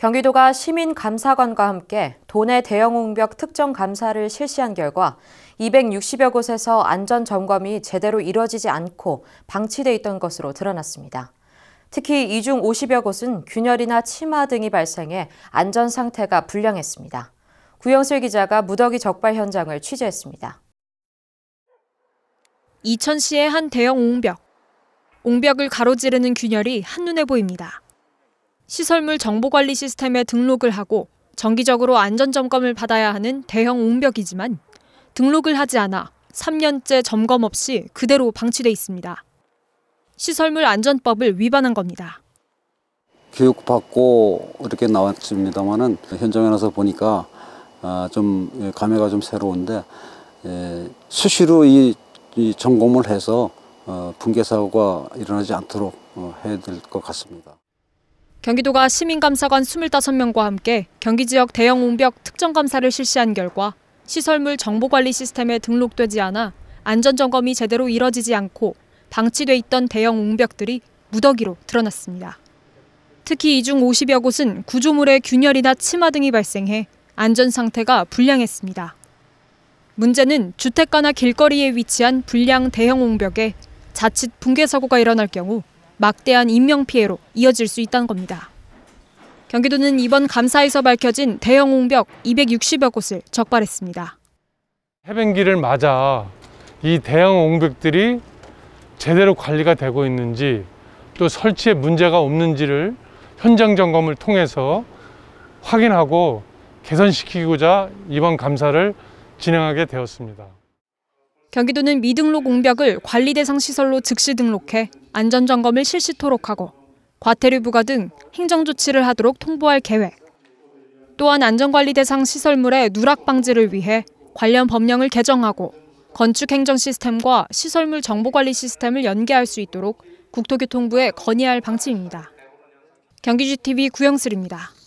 경기도가 시민감사관과 함께 도내 대형 홍벽 특정 감사를 실시한 결과 260여 곳에서 안전 점검이 제대로 이뤄지지 않고 방치돼 있던 것으로 드러났습니다. 특히 이 중 50여 곳은 균열이나 치마 등이 발생해 안전 상태가 불량했습니다. 구영슬 기자가 무더기 적발 현장을 취재했습니다. 이천시의 한 대형 옹벽. 옹벽을 가로지르는 균열이 한눈에 보입니다. 시설물 정보관리 시스템에 등록을 하고 정기적으로 안전점검을 받아야 하는 대형 옹벽이지만 등록을 하지 않아 3년째 점검 없이 그대로 방치돼 있습니다. 시설물 안전법을 위반한 겁니다. 교육받고 이렇게 나왔습니다만은 현장에 나서 보니까 아, 좀 예, 감회가 좀 새로운데 예, 수시로 이 점검을 해서 어, 붕괴 사고가 일어나지 않도록 어, 해야 될 것 같습니다. 경기도가 시민감사관 25명과 함께 경기 지역 대형 옹벽 특정 감사를 실시한 결과 시설물 정보관리 시스템에 등록되지 않아 안전점검이 제대로 이뤄지지 않고 방치돼 있던 대형 옹벽들이 무더기로 드러났습니다. 특히 이 중 50여 곳은 구조물의 균열이나 침하 등이 발생해 안전 상태가 불량했습니다. 문제는 주택가나 길거리에 위치한 불량 대형 옹벽에 자칫 붕괴 사고가 일어날 경우 막대한 인명피해로 이어질 수 있다는 겁니다. 경기도는 이번 감사에서 밝혀진 대형 홍벽 260여 곳을 적발했습니다. 해변길을 맞아 이 대형 홍벽들이 제대로 관리가 되고 있는지 또 설치에 문제가 없는지를 현장 점검을 통해서 확인하고 개선시키고자 이번 감사를 진행하게 되었습니다. 경기도는 미등록 공벽을 관리 대상 시설로 즉시 등록해 안전 점검을 실시토록 하고 과태료 부과 등 행정 조치를 하도록 통보할 계획. 또한 안전관리 대상 시설물의 누락 방지를 위해 관련 법령을 개정하고 건축 행정 시스템과 시설물 정보 관리 시스템을 연계할 수 있도록 국토교통부에 건의할 방침입니다. 경기GTV 구영슬입니다.